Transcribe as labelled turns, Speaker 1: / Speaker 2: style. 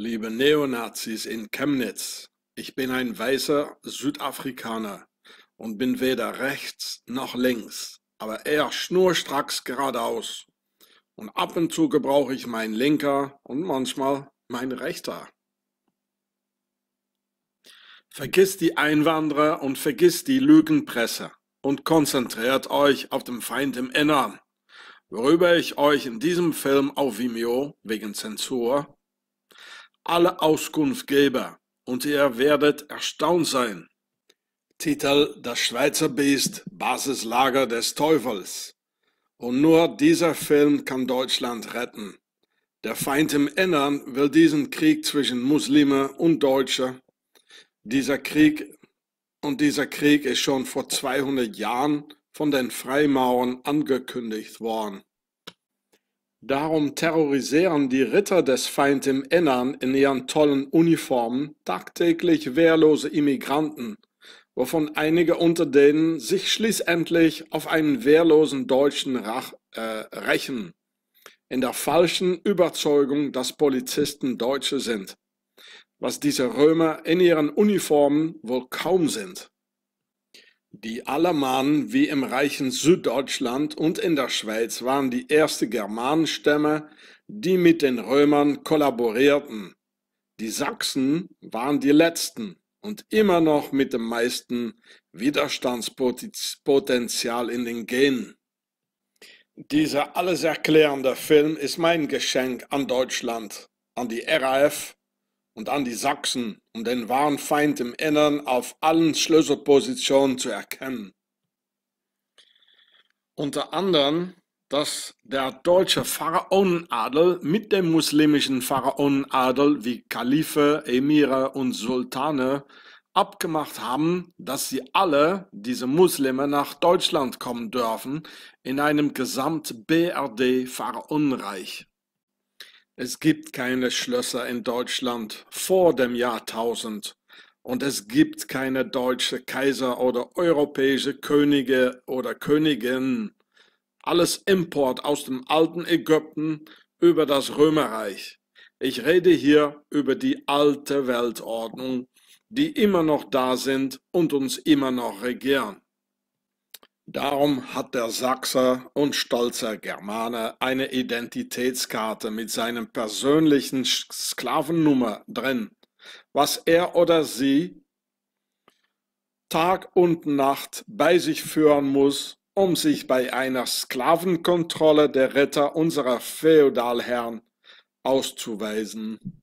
Speaker 1: Liebe Neonazis in Chemnitz, ich bin ein weißer Südafrikaner und bin weder rechts noch links, aber eher schnurstracks geradeaus. Und ab und zu gebrauche ich mein linker und manchmal mein rechter. Vergiss die Einwanderer und vergiss die Lügenpresse und konzentriert euch auf den Feind im Innern, worüber ich euch in diesem Film auf Vimeo wegen Zensur alle Auskunft und ihr werdet erstaunt sein. Titel Das Schweizer Biest, Basislager des Teufels. Und nur dieser Film kann Deutschland retten. Der Feind im Innern will diesen Krieg zwischen Muslime und Deutsche. Dieser Krieg und dieser Krieg ist schon vor 200 Jahren von den Freimaurern angekündigt worden. Darum terrorisieren die Ritter des Feind im Innern in ihren tollen Uniformen tagtäglich wehrlose Immigranten, wovon einige unter denen sich schließlich auf einen wehrlosen Deutschen rach, äh, rächen, in der falschen Überzeugung, dass Polizisten Deutsche sind, was diese Römer in ihren Uniformen wohl kaum sind. Die Alamannen wie im reichen Süddeutschland und in der Schweiz waren die ersten Germanenstämme, die mit den Römern kollaborierten. Die Sachsen waren die letzten und immer noch mit dem meisten Widerstandspotenzial in den Genen. Dieser alles erklärende Film ist mein Geschenk an Deutschland, an die RAF und an die Sachsen, um den wahren Feind im Innern auf allen Schlüsselpositionen zu erkennen. Unter anderem, dass der deutsche Pharaonenadel mit dem muslimischen Pharaonenadel wie Kalife, Emire und Sultane abgemacht haben, dass sie alle, diese Muslime, nach Deutschland kommen dürfen, in einem Gesamt-BRD-Pharaonenreich. Es gibt keine Schlösser in Deutschland vor dem Jahrtausend und es gibt keine deutsche Kaiser oder europäische Könige oder Königin. Alles Import aus dem alten Ägypten über das Römerreich. Ich rede hier über die alte Weltordnung, die immer noch da sind und uns immer noch regieren. Darum hat der Sachser und stolzer Germane eine Identitätskarte mit seinem persönlichen Sklavennummer drin, was er oder sie Tag und Nacht bei sich führen muss, um sich bei einer Sklavenkontrolle der Ritter unserer Feudalherren auszuweisen.